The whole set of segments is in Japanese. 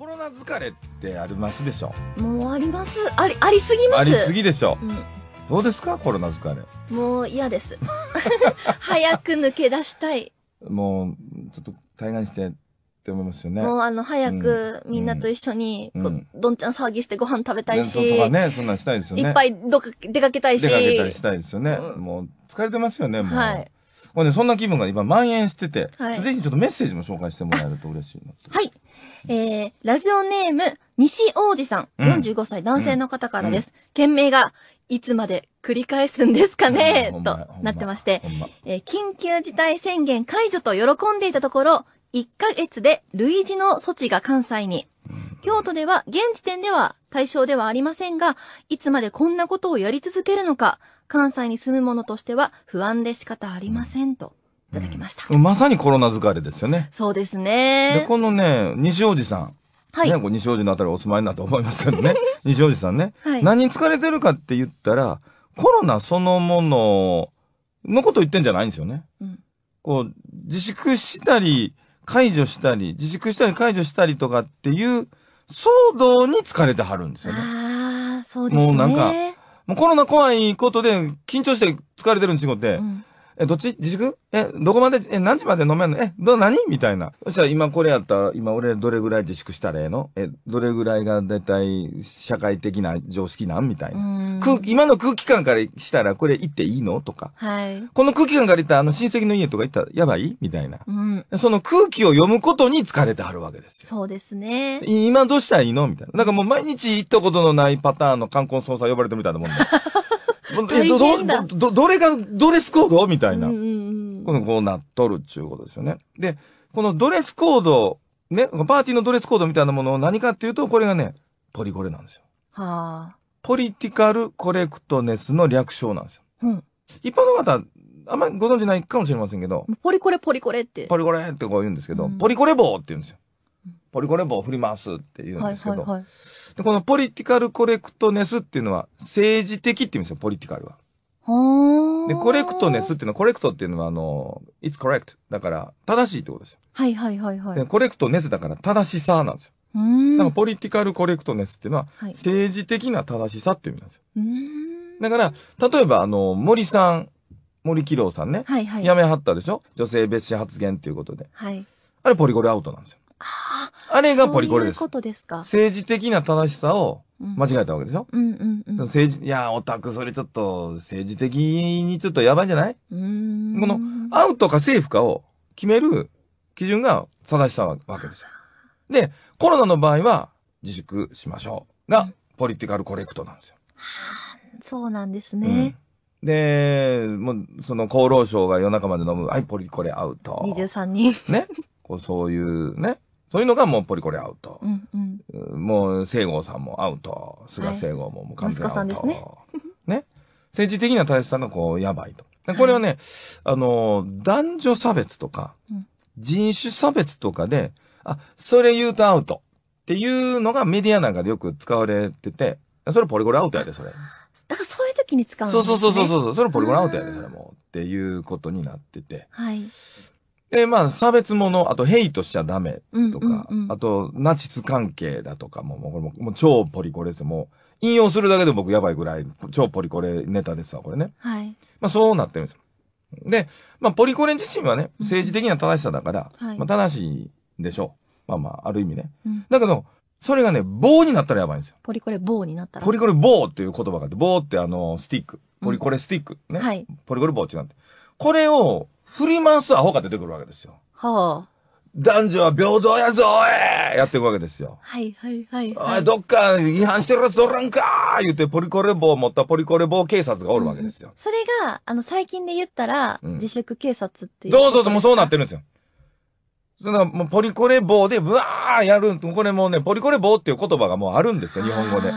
コロナ疲れってありますでしょもうありますありありすぎますありすぎでしょ、うん、どうですかコロナ疲れもう嫌です 早く抜け出したいもうちょっと対岸してって思いますよねもうあの早くみんなと一緒に、うん、どんちゃん騒ぎしてご飯食べたいし、うん、とかねそんなんしたいですよねいっぱいどか出かけたいし出かけたりしたいですよね、もう疲れてますよねもうはいこれね、そんな気分が今蔓延してて、はい、ぜひちょっとメッセージも紹介してもらえると嬉しいなはい。えー、ラジオネーム、西王子さん、45歳男性の方からです。うん、件名が、いつまで繰り返すんですかね、となってまして、えー、緊急事態宣言解除と喜んでいたところ、1ヶ月で類似の措置が関西に、京都では現時点では対象ではありませんが、いつまでこんなことをやり続けるのか、関西に住む者としては不安で仕方ありませんと。いただきました、うん、まさにコロナ疲れですよね。そうですね。で、このね、西王子さん。はい。ね、西王子のあたりお住まいになと思いますけどね。西王子さんね。はい。何に疲れてるかって言ったら、コロナそのもののこと言ってんじゃないんですよね。うん。こう、自粛したり、解除したり、自粛したり解除したりとかっていう騒動に疲れてはるんですよね。ああ、そうですね。もうなんか、もうコロナ怖いことで緊張して疲れてるんちごって、うんえ、どっち自粛え、どこまで、え、何時まで飲めんのえ、ど、何みたいな。そしたら今これやったら、今俺どれぐらい自粛したらええのえ、どれぐらいが大体社会的な常識なんみたいな。空今の空気感からしたらこれ行っていいのとか。はい。この空気感から行ったらあの親戚の家とか行ったらやばいみたいな。うん。その空気を読むことに疲れてはるわけですよ。そうですね。今どうしたらいいのみたいな。なんかもう毎日行ったことのないパターンの冠婚葬祭呼ばれてみたいなもんだ。ど、ど、どれがドレスコードみたいな。このこうなっとるっちゅうことですよね。で、このドレスコード、ね、パーティーのドレスコードみたいなものを何かっていうと、これがね、ポリコレなんですよ。はあ。ポリティカルコレクトネスの略称なんですよ。うん。一般の方、あんまりご存知ないかもしれませんけど。ポリコレポリコレって。ポリコレってこう言うんですけど、うん、ポリコレ棒って言うんですよ。ポリコレボを振り回すって言うんですけど、はいはいはい、でこのポリティカルコレクトネスっていうのは政治的って言うんですよ、ポリティカルは。で、コレクトネスっていうのは、コレクトっていうのは、あの、it's correct。だから、正しいってことですよ。はいはいはいはい。でコレクトネスだから、正しさなんですよ。なんだから、ポリティカルコレクトネスっていうのは、はい、政治的な正しさっていう意味なんですよ。だから、例えば、あの、森さん、森喜朗さんね。はいはい。辞めはったでしょ女性蔑視発言っていうことで。はい。あれ、ポリコレアウトなんですよ。あれがポリコレです。そういうことですか。政治的な正しさを間違えたわけでしょ、うん、うんうんうん政治、いや、オタク、それちょっと、政治的にちょっとやばいんじゃないこの、アウトかセーフかを決める基準が正しさわけですよ。で、コロナの場合は、自粛しましょうが、ポリティカルコレクトなんですよ。ん、そうなんですね。うんで、もう、その厚労省が夜中まで飲む、はい、ポリコレアウト。23人。ね。こう、そういうね、そういうのがもうポリコレアウト。うんうん、もう、聖郷さんもアウト。菅聖郷ももう完全アウト。はい、さんですね。ね。政治的な体質さんがこう、やばいと。これはね、はい、あの、男女差別とか、人種差別とかで、あ、それ言うとアウトっていうのがメディアなんかでよく使われてて、それポリコレアウトやで、それ。だからそういう時に使うんですね。そうそうそうそうそれポリコレアウトやで、それも。っていうことになってて。はい。で、まあ、差別もの、あと、ヘイトしちゃダメとか、うんうんうん、あと、ナチス関係だとかも、もう、これも、もう超ポリコレですもう、引用するだけで僕やばいぐらい、超ポリコレネタですわ、これね。はい。まあ、そうなってるんですよ。で、まあ、ポリコレ自身はね、政治的な正しさだから、うんまあ、正しいでしょう。まあまあ、ある意味ね。うん、だけど、それがね、棒になったらやばいんですよ。ポリコレ棒になったらポリコレ棒っていう言葉があって、棒ってあの、スティック。ポリコレスティックね、うん。はい。ポリコレ棒ってなって。これを、振り回すアホが出てくるわけですよ。はあ。男女は平等やぞ、えいやっていくわけですよ。はいはいはいはい。おい、どっか違反してるやつおらんか言って、ポリコレ棒を持ったポリコレ棒警察がおるわけですよ。うん、それが、あの、最近で言ったら、うん、自粛警察っていう。どうどうぞ、もうそうなってるんですよ。その、もうポリコレ棒で、ブワーやるこれもうね、ポリコレ棒っていう言葉がもうあるんですよ、日本語で。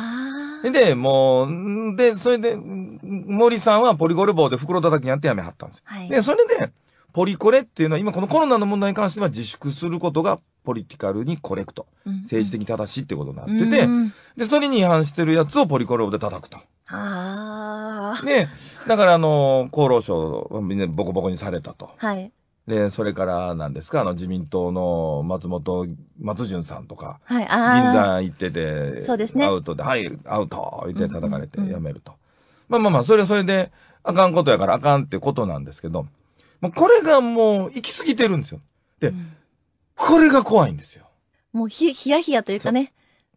で、もう、で、それで、森さんはポリコレ棒で袋叩きやってやめはったんですよ。はい、で、それで、ポリコレっていうのは今このコロナの問題に関しては自粛することがポリティカルにコレクト。うん、政治的正しいってことになってて、うん、で、それに違反してるやつをポリコレで叩くと。ああ。で、だからあの、厚労省、みんなボコボコにされたと。はい。で、それからなんですか、あの自民党の松本、松潤さんとか、はい、あ銀座行ってて、そうですね。アウトで、はい、アウト言って叩かれて辞めると。まあまあまあ、それはそれで、あかんことやからあかんってことなんですけど、もうこれがもう行き過ぎてるんですよ。で、うん、これが怖いんですよ。もうひ、ひやひやというかね、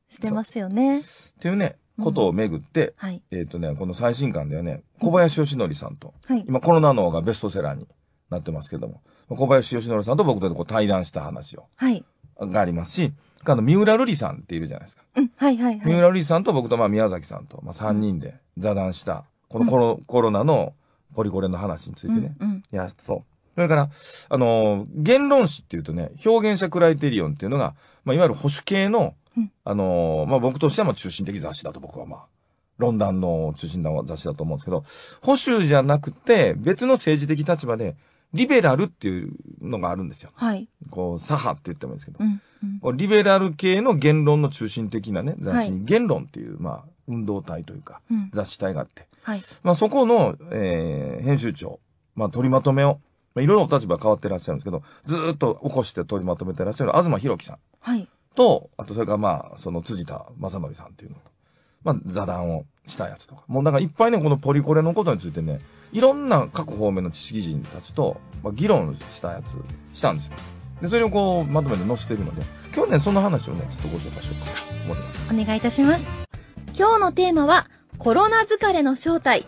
してますよね。っていうね、ことをめぐって、うんはい、えっ、ー、とね、この最新刊ではね、小林義則さんと、はい、今コロナのがベストセラーになってますけども、小林義則さんと僕とこう対談した話を、はい、がありますし、あの、三浦瑠璃さんっているじゃないですか。うん、はいはいはい。三浦瑠璃さんと僕とまあ宮崎さんと、まあ3人で座談した、このコロうん、コロナのポリゴレの話についてね。うんうん、いや、そう。それから、あのー、言論史っていうとね、表現者クライテリオンっていうのが、まあ、いわゆる保守系の、うん、あのー、まあ、僕としてはまあ中心的雑誌だと僕はまあ、論壇の中心の雑誌だと思うんですけど、保守じゃなくて、別の政治的立場で、リベラルっていうのがあるんですよ。はい。こう、左派って言ってもいいですけど、うんうん、リベラル系の言論の中心的なね、雑誌に、言論っていう、まあ、運動体というか、うん、雑誌体があって、はい。まあ、そこの、えー、編集長、まあ、取りまとめを、まあ、いろいろお立場変わってらっしゃるんですけど、ずっと起こして取りまとめてらっしゃる東博樹さん。はい。と、あと、それからまあ、その辻田正則さんっていうのと、まあ、座談をしたやつとか。もう、なんかいっぱいね、このポリコレのことについてね、いろんな各方面の知識人たちと、まあ、議論したやつ、したんですよ。で、それをこう、まとめて載せてるので、去年その話をね、ちょっとご紹介しようかと思います。お願いいたします。今日のテーマは、コロナ疲れの正体、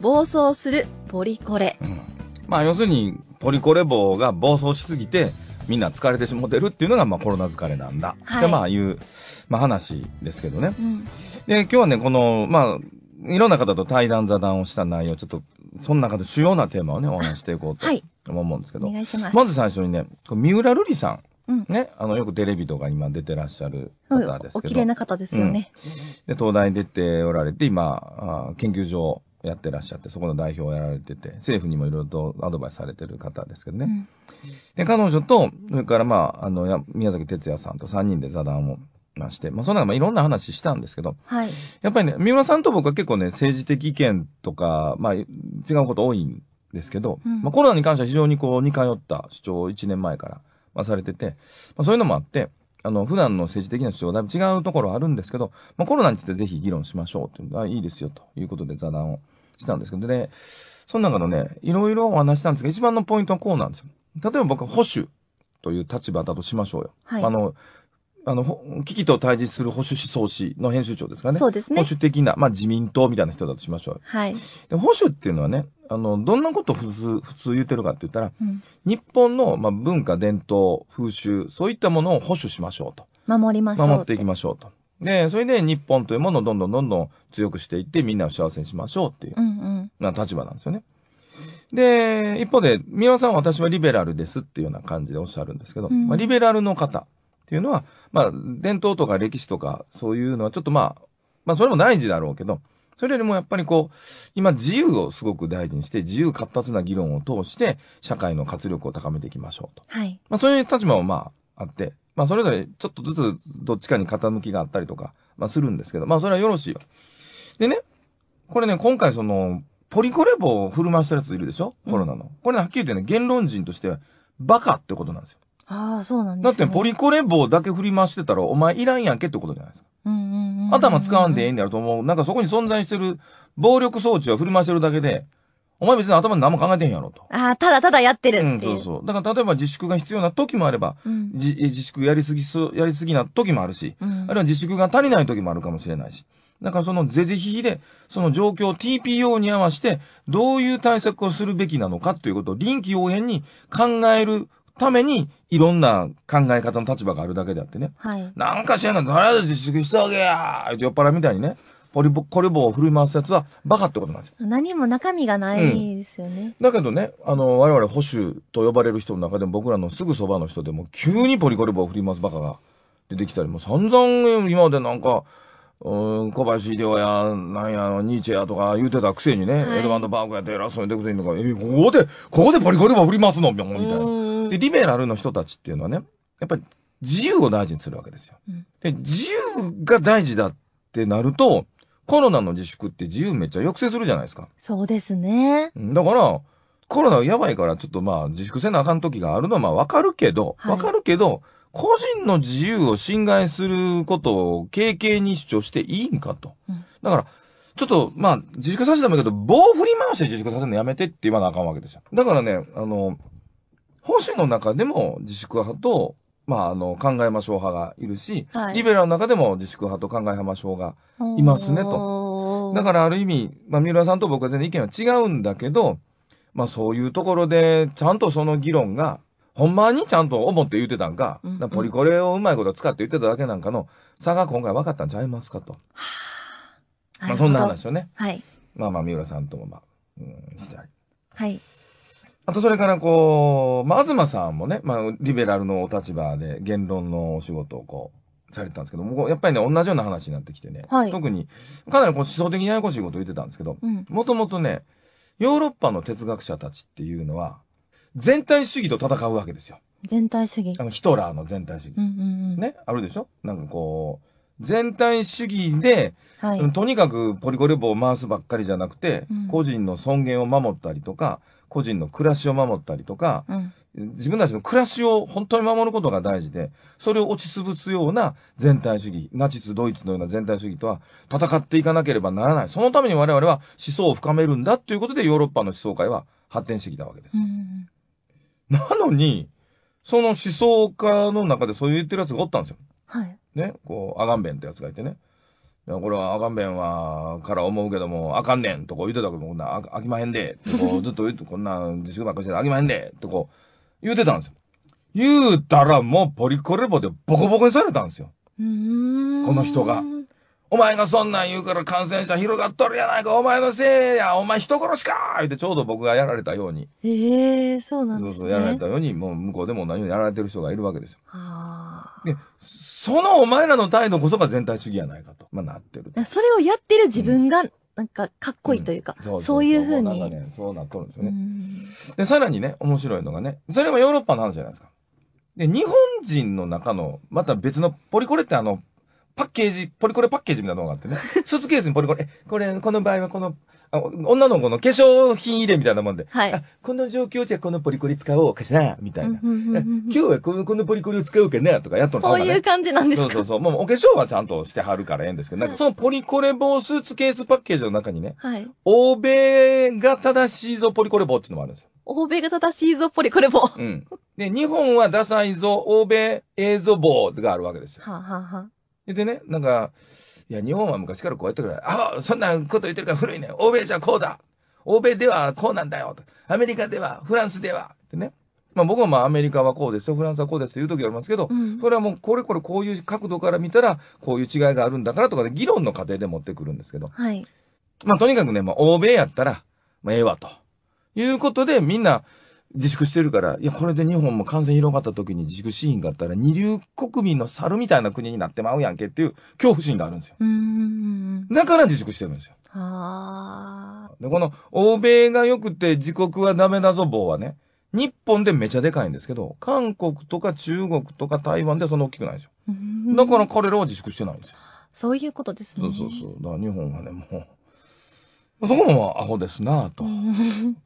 暴走するポリコレ。うん、まあ、要するに、ポリコレ棒が暴走しすぎて、みんな疲れてしもてるっていうのが、まあ、コロナ疲れなんだ。はい、で、まあ、いう、まあ、話ですけどね。うん、で、今日はね、この、まあ、いろんな方と対談座談をした内容、ちょっと、その中で主要なテーマをね、お話していこうと思うんですけど。はい、お願いします。まず最初にね、三浦瑠麗さん。うん、ね、あの、よくテレビとか今出てらっしゃる方ですけど。お綺麗な方ですよね、うん、で、東大に出ておられて、今、研究所やってらっしゃって、そこの代表をやられてて、政府にもいろいろとアドバイスされてる方ですけどね。うん、で、彼女と、それからまあ、あの、宮崎哲也さんと3人で座談をまして、まあ、その中、まあ、いろんな話したんですけど、はい。やっぱりね、三浦さんと僕は結構ね、政治的意見とか、まあ、違うこと多いんですけど、うん、まあ、コロナに関しては非常にこう、似通った主張を1年前からまあ、されてて、まあ、そういうのもあって、あの、普段の政治的な主張はだいぶ違うところあるんですけど、まあ、コロナについてぜひ議論しましょうっていうのはいいですよということで座談をしたんですけど、ね、その中のね、いろいろお話したんですが、一番のポイントはこうなんですよ。例えば僕は保守という立場だとしましょうよ。はい、あの、あの、危機と対峙する保守思想史の編集長ですかね。そうですね。保守的な、まあ自民党みたいな人だとしましょう。はい。で保守っていうのはね、あの、どんなことを普通、普通言ってるかって言ったら、うん、日本の、まあ、文化、伝統、風習、そういったものを保守しましょうと。守りましょう。守っていきましょうと。で、それで日本というものをどんどんどんどん強くしていって、みんなを幸せにしましょうっていう、うんうんな立場なんですよね。で、一方で、三輪さんは私はリベラルですっていうような感じでおっしゃるんですけど、うん、まあ、リベラルの方。っていうのは、まあ、伝統とか歴史とか、そういうのはちょっとまあ、まあ、それも大事だろうけど、それよりもやっぱりこう、今自由をすごく大事にして、自由活発な議論を通して、社会の活力を高めていきましょうと。はい。まあ、そういう立場もまあ、あって、まあ、それぞれちょっとずつどっちかに傾きがあったりとか、まあ、するんですけど、まあ、それはよろしいよ。でね、これね、今回その、ポリコレボを振る舞わしたやついるでしょコロナの。これね、はっきり言ってね、言論人としては、バカってことなんですよ。ああ、そうなんです、ね、だってポリコレ棒だけ振り回してたら、お前いらんやんけってことじゃないですか。うんうんうんうん、頭使わんでええんだろうと思う。なんかそこに存在してる暴力装置を振り回してるだけで、お前別に頭に何も考えてんやろと。ああ、ただただやってるっていう。うん、そうそう。だから例えば自粛が必要な時もあれば、うん、自粛やりすぎそう、やりすぎな時もあるし、うん、あるいは自粛が足りない時もあるかもしれないし。だからその是々非々で、その状況を TPO に合わせて、どういう対策をするべきなのかということを臨機応変に考えるために、いろんな考え方の立場があるだけであってね。はい。なんか知らんが、とりあえず自粛しておけやーって酔っ払うみたいにね、ポリボ、コリボを振り回すやつはバカってことなんですよ。何も中身がないですよね。うん、だけどね、あの、我々保守と呼ばれる人の中でも僕らのすぐそばの人でも急にポリコリボを振り回すバカが出てきたりも散々今までなんか、うん、小橋亮や、なんや、ニーチェやとか言うてたくせにね、はい、エドマンド・バーグやって偉そうに出くせにとか、え、ここで、ここでパリコレは振りますのみたいな。で、リベラルの人たちっていうのはね、やっぱり自由を大事にするわけですよ。で、自由が大事だってなると、コロナの自粛って自由めっちゃ抑制するじゃないですか。そうですね。だから、コロナやばいからちょっとまあ自粛せなあかん時があるのはまあわかるけど、わ、かるけど、個人の自由を侵害することを軽々に主張していいんかと。うん、だから、ちょっと、まあ、自粛させてもいいけど、棒振り回して自粛させるのやめてって言わなあかんわけですよ。だからね、あの、保守の中でも自粛派と、まあ、あの、考えましょう派がいるし、はい、リベラルの中でも自粛派と考えましょうがいますね、と。だからある意味、まあ、三浦さんと僕は全然意見は違うんだけど、まあそういうところで、ちゃんとその議論が、ほんまにちゃんと思って言ってたんか、うんうん、ポリコレをうまいこと使って言ってただけなんかの差が今回分かったんちゃいますかと。まあそんな話をね。はい。まあまあ、三浦さんともまあ、うん、してあり。はい。あと、それから、こう、まあ、東さんもね、まあ、リベラルのお立場で言論のお仕事をこう、されてたんですけども、やっぱりね、同じような話になってきてね、はい、特に、かなりこう思想的にややこしいことを言ってたんですけど、もともとね、ヨーロッパの哲学者たちっていうのは、全体主義と戦うわけですよ。全体主義あの、ヒトラーの全体主義。うんうんうん、ねあるでしょなんかこう、全体主義で、はい、とにかくポリゴルボを回すばっかりじゃなくて、うん、個人の尊厳を守ったりとか、個人の暮らしを守ったりとか、うん、自分たちの暮らしを本当に守ることが大事で、それを落ち潰すような全体主義、ナチス・ドイツのような全体主義とは戦っていかなければならない。そのために我々は思想を深めるんだということでヨーロッパの思想界は発展してきたわけです。うんなのに、その思想家の中でそう言ってるやつがおったんですよ。はい。ね、こう、アガンベンってやつがいてね。これはアガンベンは、から思うけども、あかんねんとこ言ってたけども、こんな、あきまへんで、こう ずっと言って、こんな自粛ばっかしてあきまへんで、とこう、言うてたんですよ。言うたらもうポリコレボでボコボコにされたんですよ。この人が。お前がそんなん言うから感染者広がっとるやないか、お前のせいや、お前人殺しか言ってちょうど僕がやられたように。ええー、そうなんですね。そうそう、やられたように、もう向こうでも何ようにやられてる人がいるわけですよ。で、そのお前らの態度こそが全体主義やないかと、まあなってる。それをやってる自分が、うん、なんか、かっこいいというか、うん、そういうふうに。なんかね、そうなっとるんですよね。で、さらにね、面白いのがね、それはヨーロッパの話じゃないですか。で、日本人の中の、また別の、ポリコレってあの、パッケージ、ポリコレパッケージみたいなのがあってね。スーツケースにポリコレ、え、これ、この場合はこの、あ女の子の化粧品入れみたいなもんで、はい、この状況じゃこのポリコレ使おうかしら、みたいな。今日はこのこのポリコレを使うかな、とかやっとるね、そういう感じなんですかそうそうそう。もうお化粧はちゃんとしてはるからええんですけど、なんかそのポリコレ棒スーツケースパッケージの中にね、はい、欧米が正しいぞポリコレ棒っていうのもあるんですよ。欧米が正しいぞポリコレ棒。うん。で、日本はダサいぞ、欧米、映像ぞ棒があるわけですよ。ははははでね、なんか、いや、日本は昔からこうやってくれ。ああ、そんなこと言ってるから古いね。欧米じゃこうだ。欧米ではこうなんだよ。アメリカでは、フランスでは。ってね。まあ僕はまあアメリカはこうですよ、フランスはこうですという時ありますけど、うん、それはもうこれこれこういう角度から見たら、こういう違いがあるんだからとかで議論の過程で持ってくるんですけど。はい。まあとにかくね、まあ欧米やったら、まあええわと。いうことでみんな、自粛してるから、いや、これで日本も感染広がった時に自粛シーンがあったら、二流国民の猿みたいな国になってまうやんけっていう恐怖心があるんですよ。だから自粛してるんですよ。で、この、欧米が良くて自国はダメだぞ棒はね、日本でめちゃでかいんですけど、韓国とか中国とか台湾ではそんな大きくないんですよ。だから彼らは自粛してないんですよ。そういうことですね。そうそうそう。だから日本はね、もう、そこもアホですなぁと。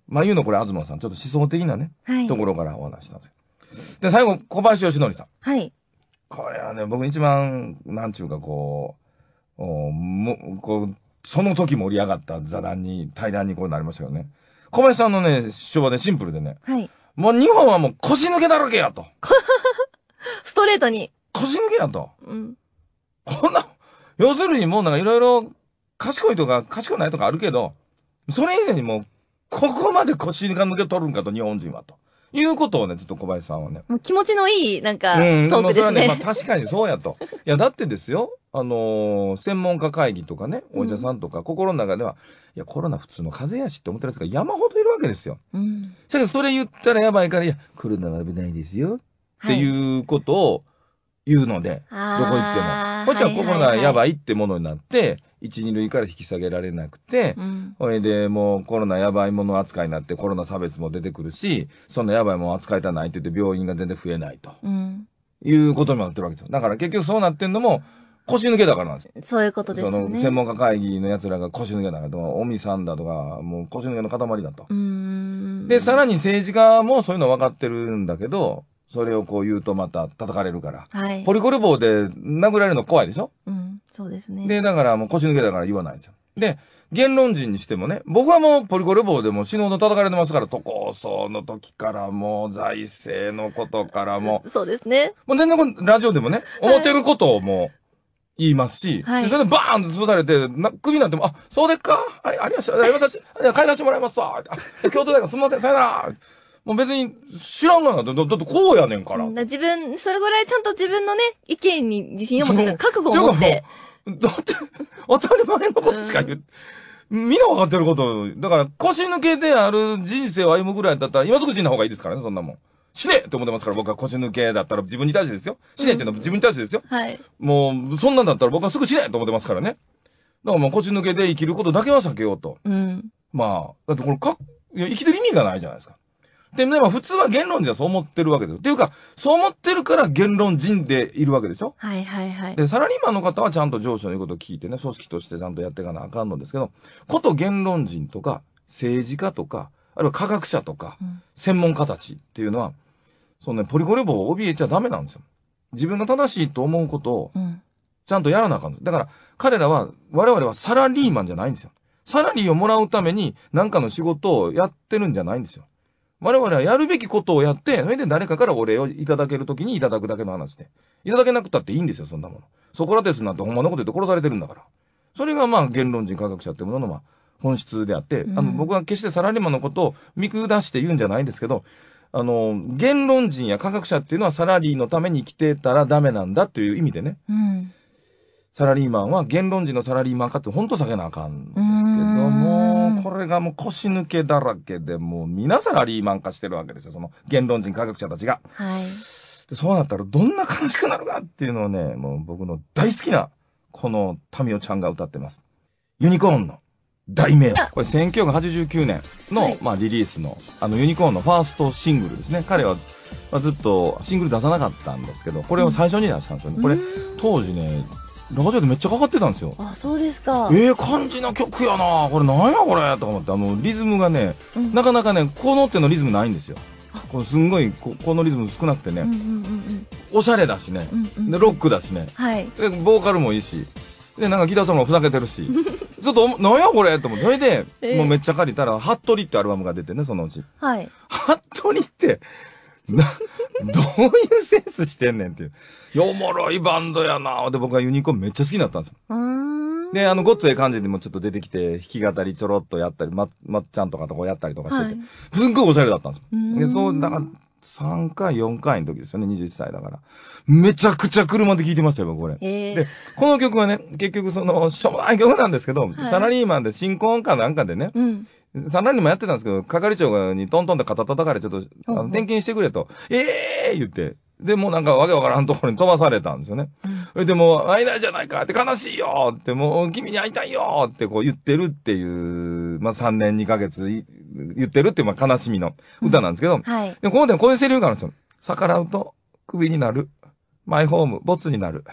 まあ言うのこれ、東さん、ちょっと思想的なね、はい、ところからお話したんですで、最後、小林よしのりさん。はい。これはね、僕一番、なんちゅうかこう、おもこうその時盛り上がった座談に、対談にこうなりましたよね。小林さんのね、昭和でシンプルでね。はい。もう日本はもう腰抜けだらけやと。ストレートに。腰抜けやと。うん。こんな、要するにもうなんかいろいろ賢いとか賢くないとかあるけど、それ以前にもここまで腰が抜け取るんかと、日本人はと。いうことをね、ずっと小林さんはね。もう気持ちのいい、なんか、トークですね。うん、まあ、ね、まあ、確かにそうやと。いや、だってですよ、あのー、専門家会議とかね、お医者さんとか、心の中では、いや、コロナ普通の風邪やしって思ってるですが山ほどいるわけですよ。うん。かそれ言ったらやばいから、いや、来るなは危ないですよ。っていうことを、はい言うので、どこ行っても。こっちはコロナやばいってものになって、一、二類から引き下げられなくて、うん、ほいで、もうコロナやばいもの扱いになってコロナ差別も出てくるし、そんなやばいもの扱いたないって言って病院が全然増えないと。うん、いうことになってるわけですよ。だから結局そうなってんのも、腰抜けだからなんですよ。そういうことですね。その、専門家会議の奴らが腰抜けだから尾身さんだとか、もう腰抜けの塊だと。で、さらに政治家もそういうの分かってるんだけど、それをこう言うとまた叩かれるから。はい。ポリコレ棒で殴られるの怖いでしょうん。そうですね。で、だからもう腰抜けだから言わないじゃん。で、言論人にしてもね、僕はもうポリコレ棒でも死ぬほど叩かれてますから、都構想の時からもう財政のことからも。そうですね。もう全然ラジオでもね、思ってることをもう、言いますし、はい、それでバーンと潰されて、な、首になっても、あ、そうでっかはい、ありがとうございます。私、帰らせてもらいますわ。あ、京都大学すみません、さよなら。もう別に知らんがな。だってこうやねんから。だ自分、それぐらいちゃんと自分のね、意見に自信を持って、覚悟を持って。だって、当たり前のことしか言うみんな分かってること。だから、腰抜けである人生を歩むぐらいだったら、今すぐ死んだ方がいいですからね、そんなもん。死ねって思ってますから、僕は腰抜けだったら自分に対してですよ。死ねってのは自分に対してですよ。はい。もう、そんなんだったら僕はすぐ死ねって思ってますからね。だからもう腰抜けで生きることだけは避けようと。うん。まあ、だってこれか、いや、生きてる意味がないじゃないですか。で、も普通は言論人はそう思ってるわけですよ。っていうか、そう思ってるから言論人でいるわけでしょはいはいはい。で、サラリーマンの方はちゃんと上司の言うことを聞いてね、組織としてちゃんとやっていかなあかんのですけど、こと言論人とか、政治家とか、あるいは科学者とか、専門家たちっていうのは、そのね、ポリゴレボを怯えちゃダメなんですよ。自分が正しいと思うことを、ちゃんとやらなあかんの。だから、彼らは、我々はサラリーマンじゃないんですよ。サラリーをもらうために、なんかの仕事をやってるんじゃないんですよ。我々はやるべきことをやって、それで誰かからお礼をいただけるときにいただくだけの話で。いただけなくたっていいんですよ、そんなもの。ソクラテスなんてほんまのこと言って殺されてるんだから。それがまあ言論人科学者ってもののまあ本質であって、うん、あの僕は決してサラリーマンのことを見下して言うんじゃないんですけど、あの、言論人や科学者っていうのはサラリーのために生きてたらダメなんだという意味でね。うん、サラリーマンは言論人のサラリーマンかって本当避けなあかんこれがもう腰抜けだらけで、もう皆さラリーマン化してるわけですよ。その言論人科学者たちが。はい。で、そうなったらどんな悲しくなるかっていうのをね、もう僕の大好きな、この民ミオちゃんが歌ってます。ユニコーンの大名これ1989年の、はい、まあ、リリースの、あのユニコーンのファーストシングルですね。彼は、まあ、ずっとシングル出さなかったんですけど、これを最初に出したんですよね。これ、当時ね、ラジオでめっちゃかかってたんですよ。あ、そうですか。ええー、感じの曲やなこれなんやこれとか思って、あの、リズムがね、うん、なかなかね、この手のリズムないんですよ。このすんごいこ、このリズム少なくてね、うんうんうんおしゃれだしね、うんうん、で、ロックだしね、はい、で、ボーカルもいいし、で、なんかギターんもふざけてるし、ちょっと、なんやこれと思って、それで、えー、もうめっちゃ借りたら、ハットリってアルバムが出てね、そのうち。はい。ハットリって、な、どういうセンスしてんねんっていう。おもろいバンドやなで、僕はユニコーンめっちゃ好きになったんですよ。で、あの、ごっつえ感じでもちょっと出てきて、弾き語りちょろっとやったり、ま、まっちゃんとかとこやったりとかしてて、すんごいおしゃれだったんですよ。で、そう、だから、3回、4回の時ですよね、21歳だから。めちゃくちゃ車で聴いてましたよ、これ、えー。で、この曲はね、結局その、しょうもない曲なんですけど、はい、サラリーマンで新婚かなんかでね、うん、三らにもやってたんですけど、係長がにトントンと肩叩かれ、ちょっと、あの転勤してくれと、ええー、言って、で、もうなんかわけわからんところに飛ばされたんですよね。うん、で、もう会えないじゃないかって悲しいよって、もう君に会いたいよってこう言ってるっていう、まあ3年2ヶ月言ってるっていうまあ悲しみの歌なんですけど、うん、はい。で、ここでこういうセリフがあるんですよ。逆らうと首になる。マイホーム、没になる。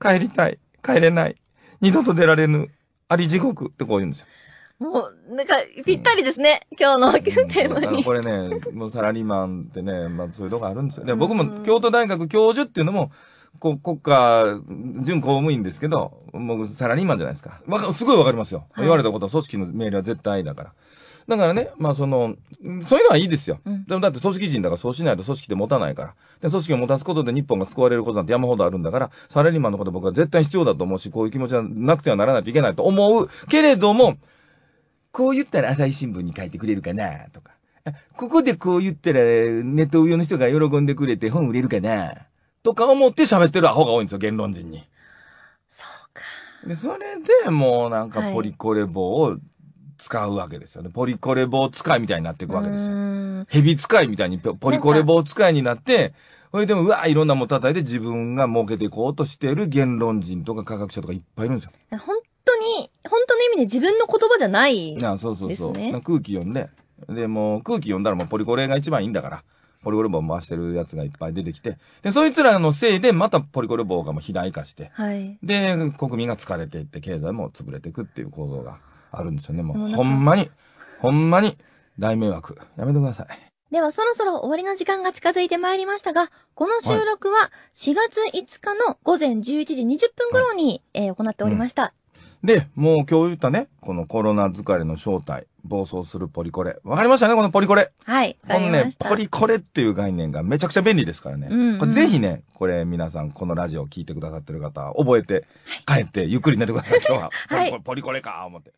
帰りたい。帰れない。二度と出られぬ。あり地獄ってこう言うんですよ。もう、なんか、ぴったりですね。今日のテーマに。これね、もうサラリーマンってね、まあそういうとこあるんですよ。で、僕も京都大学教授っていうのも、こ国家、準公務員ですけど、もうサラリーマンじゃないですか。わすごいわかりますよ。言われたことは組織の命令は絶対だから。だからね、まあその、そういうのはいいですよ。うん、でもだって組織人だからそうしないと組織って持たないから。で、組織を持たすことで日本が救われることなんて山ほどあるんだから、サラリーマンのこと僕は絶対必要だと思うし、こういう気持ちはなくてはならないといけないと思う。けれども、こう言ったら朝日新聞に書いてくれるかなとか、ここでこう言ったらネット上の人が喜んでくれて本売れるかなとか思って喋ってるアホが多いんですよ、言論人に。そうか。で、それでもうなんかポリコレ棒を使うわけですよね。はい、ポリコレ棒使いみたいになっていくわけですよ。蛇使いみたいにポリコレ棒使いになって、それでも、うわ、いろんなもん叩いて自分が儲けていこうとしている言論人とか科学者とかいっぱいいるんですよ。本当に本当の意味で自分の言葉じゃないね。そうそうそう。空気読んで。で、もう空気読んだらもうポリコレが一番いいんだから。ポリゴル棒回してるやつがいっぱい出てきて、で、そいつらのせいで、またポリゴル棒がもう肥大化して、はい、で、国民が疲れていって、経済も潰れていくっていう構造があるんですよね。もう、ほんまに、ほんまに、大迷惑。やめてください。では、そろそろ終わりの時間が近づいてまいりましたが、この収録は4月5日の午前11時20分頃に、はい、えー、行っておりました。で、もう今日言ったね、このコロナ疲れの正体、暴走するポリコレ。わかりましたね、このポリコレ。はい。このね、ポリコレっていう概念がめちゃくちゃ便利ですからね。うんうん、これぜひね、これ皆さん、このラジオを聞いてくださってる方、覚えて、帰ってゆっくり寝てください、今日は。はい、ポリコレか、思って。